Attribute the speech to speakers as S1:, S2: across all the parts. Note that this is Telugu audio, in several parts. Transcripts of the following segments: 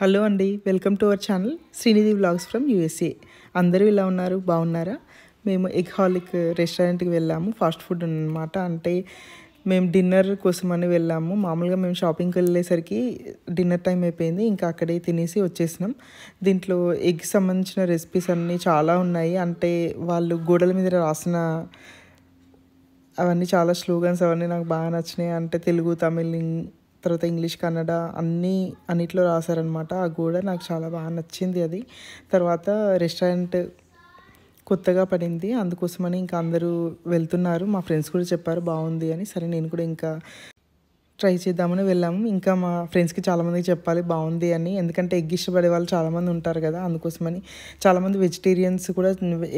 S1: హలో అండి welcome to our channel Srinidhi blogs from USA అందరూ ఇలా ఉన్నారు బాగున్నారా మేము ఎగ్ హాలిక్ రెస్టారెంట్కి వెళ్ళాము ఫాస్ట్ ఫుడ్ అనమాట అంటే మేము డిన్నర్ కోసం అని వెళ్ళాము మామూలుగా మేము షాపింగ్కి వెళ్ళేసరికి డిన్నర్ టైం అయిపోయింది ఇంకా అక్కడే తినేసి వచ్చేసినాం దీంట్లో ఎగ్ సంబంధించిన రెసిపీస్ అన్నీ చాలా ఉన్నాయి అంటే వాళ్ళు గోడల మీద రాసిన అవన్నీ చాలా స్లోగన్స్ అవన్నీ నాకు బాగా నచ్చినాయి అంటే తెలుగు తమిళ తర్వాత ఇంగ్లీష్ కన్నడ అన్నీ అన్నిట్లో రాశారనమాట ఆ కూడా నాకు చాలా బాగా నచ్చింది అది తర్వాత రెస్టారెంట్ కొత్తగా పడింది అందుకోసమని ఇంకా అందరూ వెళ్తున్నారు మా ఫ్రెండ్స్ కూడా చెప్పారు బాగుంది అని సరే నేను కూడా ఇంకా ట్రై చేద్దామని వెళ్ళాము ఇంకా మా ఫ్రెండ్స్కి చాలామందికి చెప్పాలి బాగుంది అని ఎందుకంటే ఎగ్ ఇష్టపడే వాళ్ళు చాలామంది ఉంటారు కదా అందుకోసమని చాలామంది వెజిటేరియన్స్ కూడా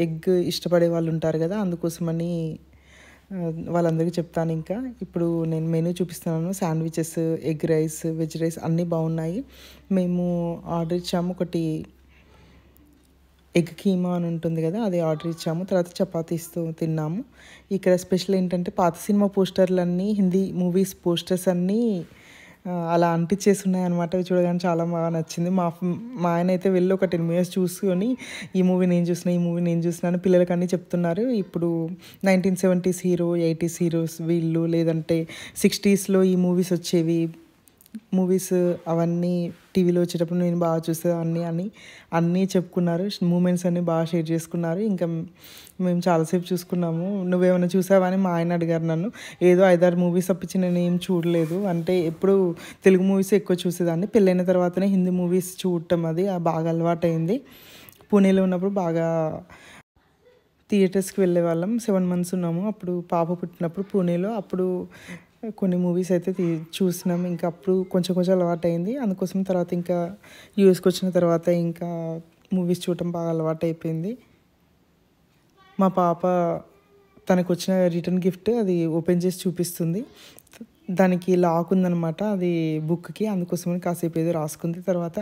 S1: ఎగ్ ఇష్టపడే వాళ్ళు ఉంటారు కదా అందుకోసమని వాళ్ళందరికీ చెప్తాను ఇంకా ఇప్పుడు నేను మెనూ చూపిస్తున్నాను sandwiches egg rice veg rice అన్నీ బాగున్నాయి మేము ఆర్డర్ ఇచ్చాము ఒకటి ఎగ్ కీమా అని ఉంటుంది కదా అది ఆర్డర్ ఇచ్చాము తర్వాత చపాతీస్తో తిన్నాము ఇక్కడ స్పెషల్ ఏంటంటే పాత సినిమా పోస్టర్లన్నీ హిందీ మూవీస్ పోస్టర్స్ అన్నీ అలా అంటించేసి ఉన్నాయన్నమాట అవి చూడగానే చాలా బాగా నచ్చింది మా మా ఆయన అయితే వెళ్ళి ఒక టెన్ మినిట్స్ చూసుకొని ఈ మూవీ నేను చూసిన ఈ మూవీ నేను చూసినాను పిల్లలకి అన్నీ చెప్తున్నారు ఇప్పుడు nineteen seventies hero eighties heroes వీళ్ళు లేదంటే సిక్స్టీస్లో ఈ మూవీస్ వచ్చేవి మూవీస్ అవన్నీ టీవీలో వచ్చేటప్పుడు నేను బాగా అన్నీ అని అన్నీ చెప్పుకున్నారు మూమెంట్స్ అన్నీ బాగా షేర్ చేసుకున్నారు ఇంకా మేము చాలాసేపు చూసుకున్నాము నువ్వేమైనా చూసావా అని మా ఆయన అడిగారు నన్ను ఏదో ఐదారు మూవీస్ తప్పించి నేను ఏం చూడలేదు అంటే ఎప్పుడు తెలుగు మూవీస్ ఎక్కువ చూసేదాన్ని పెళ్ళైన తర్వాతనే హిందీ మూవీస్ చూడటం అది బాగా అలవాటైంది పూణేలో ఉన్నప్పుడు బాగా థియేటర్స్కి వెళ్ళే వాళ్ళం సెవెన్ మంత్స్ ఉన్నాము అప్పుడు పాప పుట్టినప్పుడు పూణేలో అప్పుడు కొన్ని మూవీస్ అయితే తీ చూసినాం ఇంకా అప్పుడు కొంచెం కొంచెం అలవాటు అయింది అందుకోసం తర్వాత ఇంకా యూఎస్కి వచ్చిన తర్వాత ఇంకా మూవీస్ చూడటం బాగా అలవాటు అయిపోయింది మా పాప తనకు వచ్చిన రిటర్న్ గిఫ్ట్ అది ఓపెన్ చేసి చూపిస్తుంది దానికి లాక్ ఉందనమాట అది బుక్కి అందుకోసమని కాసేపు ఏదో రాసుకుంది తర్వాత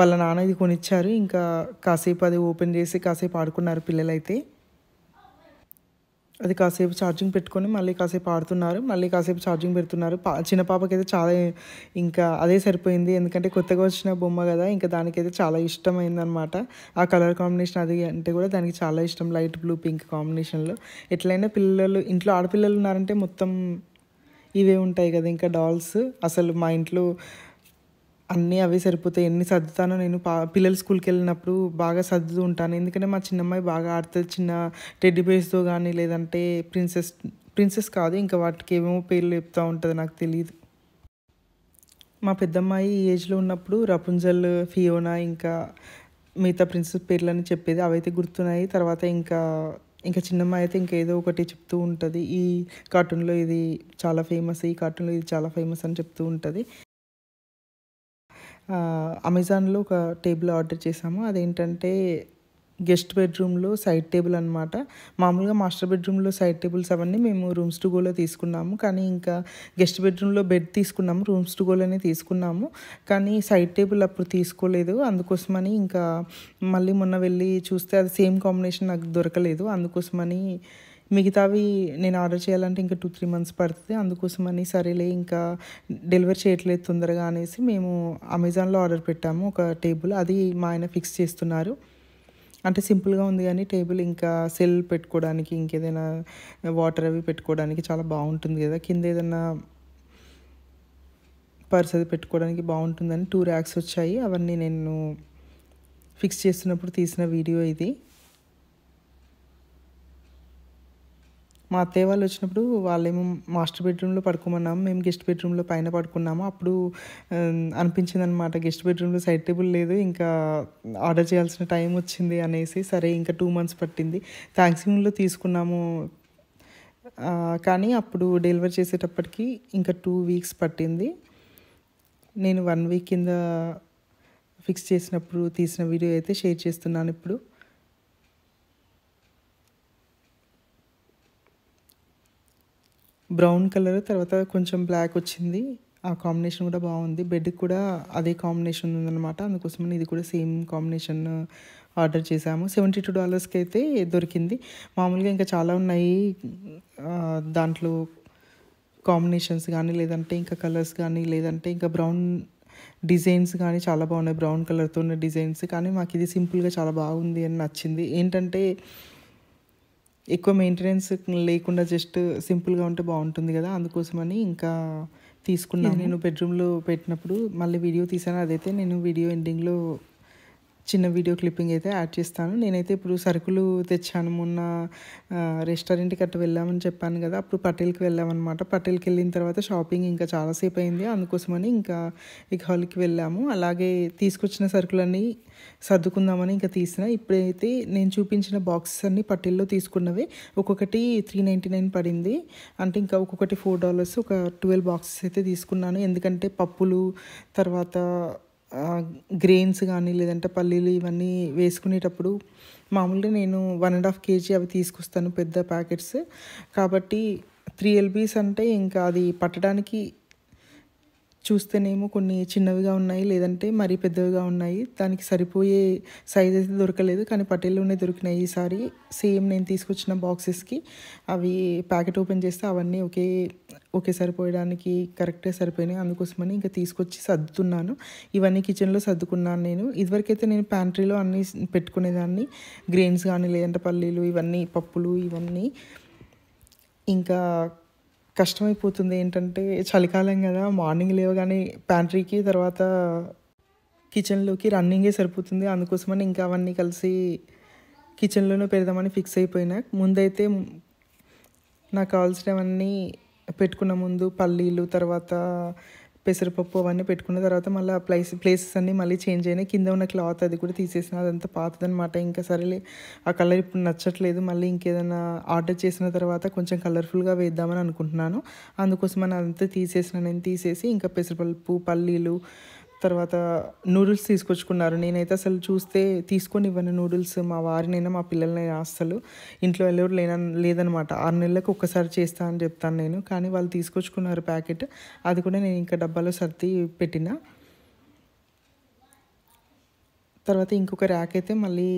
S1: వాళ్ళ నాన్న ఇది కొనిచ్చారు ఇంకా కాసేపు అది ఓపెన్ చేసి కాసేపు ఆడుకున్నారు పిల్లలైతే అది కాసేపు ఛార్జింగ్ పెట్టుకొని మళ్ళీ కాసేపు ఆడుతున్నారు మళ్ళీ కాసేపు ఛార్జింగ్ పెడుతున్నారు పా చిన్న పాపకైతే చాలా ఇంకా అదే సరిపోయింది ఎందుకంటే కొత్తగా వచ్చిన బొమ్మ కదా ఇంకా దానికైతే చాలా అనమాట ఆ కలర్ కాంబినేషన్ అది అంటే కూడా దానికి చాలా ఇష్టం లైట్ బ్లూ పింక్ కాంబినేషన్లో ఎట్లయినా పిల్లలు ఇంట్లో ఆడపిల్లలు ఉన్నారంటే మొత్తం ఇవే ఉంటాయి కదా ఇంకా డాల్స్ అసలు మా ఇంట్లో అన్నీ అవే సరిపోతాయి ఎన్ని సర్దుతానో నేను పా పిల్లలు స్కూల్కి వెళ్ళినప్పుడు బాగా సర్దుతూ ఉంటాను ఎందుకంటే మా చిన్నమ్మాయి బాగా ఆడుతుంది చిన్న టెడ్డీ బేస్తో కానీ లేదంటే ప్రిన్సెస్ ప్రిన్సెస్ కాదు ఇంకా వాటికి ఏమేమో పేర్లు చెప్తూ ఉంటుంది నాకు తెలియదు మా పెద్దమ్మాయి ఈ ఏజ్లో ఉన్నప్పుడు రపుంజల్ ఫియోనా ఇంకా మిగతా ప్రిన్సెస్ పేర్లని చెప్పేది అవైతే గుర్తున్నాయి తర్వాత ఇంకా ఇంకా చిన్నమ్మాయి అయితే ఇంకా ఏదో ఒకటి చెప్తూ ఉంటుంది ఈ కార్టూన్లో ఇది చాలా ఫేమస్ ఈ కార్టూన్లో ఇది చాలా ఫేమస్ అని చెప్తూ ఉంటుంది అమెజాన్లో ఒక టేబుల్ ఆర్డర్ చేసాము అదేంటంటే గెస్ట్ బెడ్రూమ్లో సైడ్ టేబుల్ అనమాట మామూలుగా మాస్టర్ బెడ్రూమ్లో సైడ్ టేబుల్స్ అవన్నీ మేము రూమ్స్ టు గోలో తీసుకున్నాము కానీ ఇంకా గెస్ట్ బెడ్రూమ్లో బెడ్ తీసుకున్నాము రూమ్స్ టు గోలోనే తీసుకున్నాము కానీ సైడ్ టేబుల్ అప్పుడు తీసుకోలేదు అందుకోసమని ఇంకా మళ్ళీ మొన్న వెళ్ళి చూస్తే అది సేమ్ కాంబినేషన్ నాకు దొరకలేదు అందుకోసమని మిగతావి నేను ఆర్డర్ చేయాలంటే ఇంకా టూ త్రీ మంత్స్ పడుతుంది అందుకోసమని సరేలే ఇంకా డెలివరీ చేయట్లేదు తొందరగా అనేసి మేము అమెజాన్లో ఆర్డర్ పెట్టాము ఒక టేబుల్ అది మా ఆయన ఫిక్స్ చేస్తున్నారు అంటే సింపుల్గా ఉంది కానీ టేబుల్ ఇంకా సెల్ పెట్టుకోవడానికి ఇంకేదైనా వాటర్ అవి పెట్టుకోవడానికి చాలా బాగుంటుంది కదా కింద ఏదైనా పర్స్ అది పెట్టుకోవడానికి బాగుంటుందని టూ ర్యాక్స్ వచ్చాయి అవన్నీ నేను ఫిక్స్ చేస్తున్నప్పుడు తీసిన వీడియో ఇది మా అత్తయ్య వాళ్ళు వచ్చినప్పుడు వాళ్ళేమో మాస్టర్ బెడ్రూమ్లో పడుకోమన్నాము మేము గెస్ట్ బెడ్రూమ్లో పైన పడుకున్నాము అప్పుడు అనిపించింది అనమాట గెస్ట్ బెడ్రూమ్లో సైడ్ టేబుల్ లేదు ఇంకా ఆర్డర్ చేయాల్సిన టైం వచ్చింది అనేసి సరే ఇంకా టూ మంత్స్ పట్టింది థ్యాంక్స్గివింగ్లో తీసుకున్నాము కానీ అప్పుడు డెలివరీ చేసేటప్పటికి ఇంకా టూ వీక్స్ పట్టింది నేను వన్ వీక్ కింద ఫిక్స్ చేసినప్పుడు తీసిన వీడియో అయితే షేర్ చేస్తున్నాను ఇప్పుడు బ్రౌన్ కలర్ తర్వాత కొంచెం బ్లాక్ వచ్చింది ఆ కాంబినేషన్ కూడా బాగుంది బెడ్కి కూడా అదే కాంబినేషన్ ఉందన్నమాట అందుకోసమని ఇది కూడా సేమ్ కాంబినేషన్ ఆర్డర్ చేశాము సెవెంటీ టూ డాలర్స్కి అయితే దొరికింది మామూలుగా ఇంకా చాలా ఉన్నాయి దాంట్లో కాంబినేషన్స్ కానీ లేదంటే ఇంకా కలర్స్ కానీ లేదంటే ఇంకా బ్రౌన్ డిజైన్స్ కానీ చాలా బాగున్నాయి బ్రౌన్ కలర్తో ఉన్న డిజైన్స్ కానీ మాకు ఇది సింపుల్గా చాలా బాగుంది అని నచ్చింది ఏంటంటే ఎక్కువ మెయింటెనెన్స్ లేకుండా జస్ట్ సింపుల్గా ఉంటే బాగుంటుంది కదా అందుకోసమని ఇంకా తీసుకున్నాను నేను బెడ్రూమ్లో పెట్టినప్పుడు మళ్ళీ వీడియో తీసాను అదైతే నేను వీడియో ఎండింగ్లో చిన్న వీడియో క్లిప్పింగ్ అయితే యాడ్ చేస్తాను నేనైతే ఇప్పుడు సరుకులు తెచ్చాను మొన్న రెస్టారెంట్కి అట్ట వెళ్ళామని చెప్పాను కదా అప్పుడు పటేల్కి వెళ్ళామన్నమాట పటేల్కి వెళ్ళిన తర్వాత షాపింగ్ ఇంకా చాలాసేపు అయింది అందుకోసమని ఇంకా హాల్కి వెళ్ళాము అలాగే తీసుకొచ్చిన సరుకులన్నీ సర్దుకుందామని ఇంకా తీసిన ఇప్పుడైతే నేను చూపించిన బాక్సెస్ అన్నీ పటేల్లో తీసుకున్నవి ఒక్కొక్కటి త్రీ నైంటీ నైన్ పడింది అంటే ఇంకా ఒక్కొక్కటి ఫోర్ డాలర్స్ ఒక ట్వెల్వ్ బాక్సెస్ అయితే తీసుకున్నాను ఎందుకంటే పప్పులు తర్వాత గ్రెయిన్స్ కానీ లేదంటే పల్లీలు ఇవన్నీ వేసుకునేటప్పుడు మామూలుగా నేను వన్ అండ్ హాఫ్ కేజీ అవి తీసుకొస్తాను పెద్ద ప్యాకెట్స్ కాబట్టి త్రీ ఎల్బీస్ అంటే ఇంకా అది పట్టడానికి చూస్తేనేమో కొన్ని చిన్నవిగా ఉన్నాయి లేదంటే మరీ పెద్దవిగా ఉన్నాయి దానికి సరిపోయే సైజ్ అయితే దొరకలేదు కానీ పటేల్లోనే దొరికినాయి ఈసారి సేమ్ నేను తీసుకొచ్చిన బాక్సెస్కి అవి ప్యాకెట్ ఓపెన్ చేస్తే అవన్నీ ఒకే ఒకే సరిపోయడానికి కరెక్ట్గా సరిపోయినాయి అందుకోసమని ఇంకా తీసుకొచ్చి సర్దుతున్నాను ఇవన్నీ కిచెన్లో సర్దుకున్నాను నేను ఇదివరకైతే నేను ప్యాంట్రీలో అన్నీ పెట్టుకునేదాన్ని గ్రెయిన్స్ కానీ లేదంటే పల్లీలు ఇవన్నీ పప్పులు ఇవన్నీ ఇంకా కష్టమైపోతుంది ఏంటంటే చలికాలం కదా మార్నింగ్ లేవగానే ప్యాంట్రీకి తర్వాత కిచెన్లోకి రన్నింగే సరిపోతుంది అందుకోసమని ఇంకా అవన్నీ కలిసి కిచెన్లోనే పెడదామని ఫిక్స్ అయిపోయినా ముందైతే నాకు కావాల్సినవన్నీ పెట్టుకున్న ముందు పల్లీలు తర్వాత పెసరపప్పు అవన్నీ పెట్టుకున్న తర్వాత మళ్ళీ ఆ ప్లేస్ ప్లేసెస్ అన్నీ మళ్ళీ చేంజ్ అయినాయి కింద ఉన్న క్లాత్ అది కూడా తీసేసిన అదంతా పాతదనమాట ఇంకా సరేలే ఆ కలర్ ఇప్పుడు నచ్చట్లేదు మళ్ళీ ఇంకేదైనా ఆర్డర్ చేసిన తర్వాత కొంచెం కలర్ఫుల్గా వేద్దామని అనుకుంటున్నాను అందుకోసం అని అదంతా తీసేసిన నేను తీసేసి ఇంకా పెసరపప్పు పల్లీలు తర్వాత నూడిల్స్ తీసుకొచ్చుకున్నారు నేనైతే అసలు చూస్తే తీసుకొని ఇవ్వను నూడిల్స్ మా వారినైనా మా పిల్లలనైనా అసలు ఇంట్లో ఎవరు లేన లేదనమాట ఆరు నెలలకు ఒక్కసారి చేస్తా అని చెప్తాను నేను కానీ వాళ్ళు తీసుకొచ్చుకున్నారు ప్యాకెట్ అది కూడా నేను ఇంకా డబ్బాలో సర్ది పెట్టిన తర్వాత ఇంకొక ర్యాక్ అయితే మళ్ళీ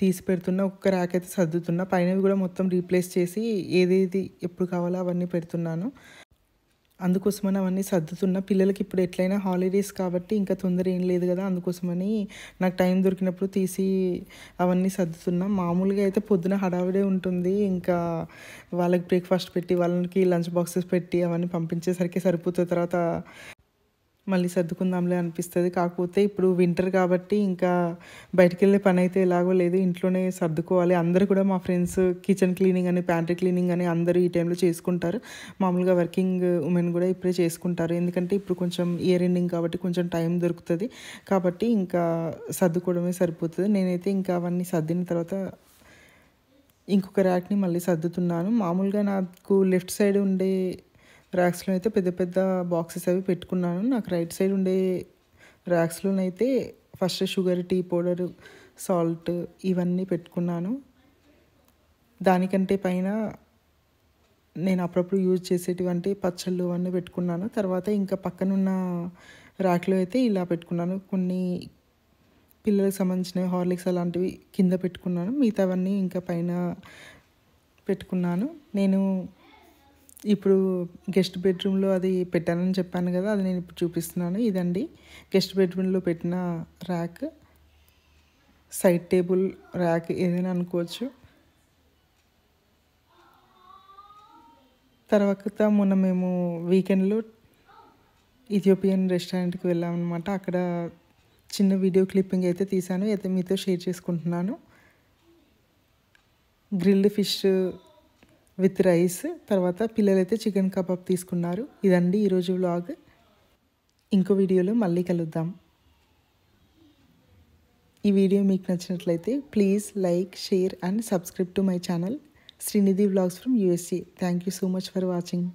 S1: తీసి పెడుతున్నా ఒక్క ర్యాక్ అయితే సర్దుతున్నా పైనవి కూడా మొత్తం రీప్లేస్ చేసి ఏదేది ఎప్పుడు కావాలో అవన్నీ పెడుతున్నాను అందుకోసమని అవన్నీ సర్దుతున్నా పిల్లలకి ఇప్పుడు ఎట్లయినా హాలిడేస్ కాబట్టి ఇంకా తొందర ఏం లేదు కదా అందుకోసమని నాకు టైం దొరికినప్పుడు తీసి అవన్నీ సర్దుతున్నా మామూలుగా అయితే పొద్దున హడావిడే ఉంటుంది ఇంకా వాళ్ళకి బ్రేక్ఫాస్ట్ పెట్టి వాళ్ళకి లంచ్ బాక్సెస్ పెట్టి అవన్నీ పంపించేసరికి సరిపోతుంది తర్వాత మళ్ళీ సర్దుకుందాంలే అనిపిస్తుంది కాకపోతే ఇప్పుడు వింటర్ కాబట్టి ఇంకా బయటికి వెళ్ళే పని అయితే ఎలాగో లేదు ఇంట్లోనే సర్దుకోవాలి అందరూ కూడా మా ఫ్రెండ్స్ కిచెన్ క్లీనింగ్ అని ప్యాంట్రీ క్లీనింగ్ అని అందరూ ఈ టైంలో చేసుకుంటారు మామూలుగా వర్కింగ్ ఉమెన్ కూడా ఇప్పుడే చేసుకుంటారు ఎందుకంటే ఇప్పుడు కొంచెం ఇయర్ ఎండింగ్ కాబట్టి కొంచెం టైం దొరుకుతుంది కాబట్టి ఇంకా సర్దుకోవడమే సరిపోతుంది నేనైతే ఇంకా అవన్నీ సర్దిన తర్వాత ఇంకొక ర్యాక్ని మళ్ళీ సర్దుతున్నాను మామూలుగా నాకు లెఫ్ట్ సైడ్ ఉండే ర్యాక్స్లో అయితే పెద్ద పెద్ద బాక్సెస్ అవి పెట్టుకున్నాను నాకు రైట్ సైడ్ ఉండే ర్యాక్స్లోనైతే first sugar tea powder salt ఇవన్నీ పెట్టుకున్నాను దానికంటే పైన నేను అప్పుడప్పుడు యూజ్ చేసేటువంటి పచ్చళ్ళు అవన్నీ పెట్టుకున్నాను తర్వాత ఇంకా పక్కనున్న ర్యాక్లో అయితే ఇలా పెట్టుకున్నాను కొన్ని పిల్లలకు సంబంధించిన హార్లిక్స్ అలాంటివి కింద పెట్టుకున్నాను మిగతావన్నీ ఇంకా పైన పెట్టుకున్నాను నేను ఇప్పుడు గెస్ట్ బెడ్రూమ్లో అది పెట్టానని చెప్పాను కదా అది నేను ఇప్పుడు చూపిస్తున్నాను ఇదండి గెస్ట్ బెడ్రూమ్లో పెట్టిన ర్యాక్ సైడ్ టేబుల్ ర్యాక్ ఏదైనా అనుకోవచ్చు తర్వాత మొన్న మేము వీకెండ్లో ఇథియోపియన్ రెస్టారెంట్కి వెళ్ళామన్నమాట అక్కడ చిన్న వీడియో క్లిప్పింగ్ అయితే తీశాను అయితే మీతో షేర్ చేసుకుంటున్నాను గ్రిల్డ్ ఫిష్ విత్ రైస్ తర్వాత పిల్లలైతే చికెన్ కబాబ్ తీసుకున్నారు ఇదండి ఈరోజు వ్లాగ్ ఇంకో వీడియోలో మళ్ళీ కలుద్దాం ఈ వీడియో మీకు నచ్చినట్లయితే please like share and subscribe to my channel Srinidhi vlogs from USA thank you so much for watching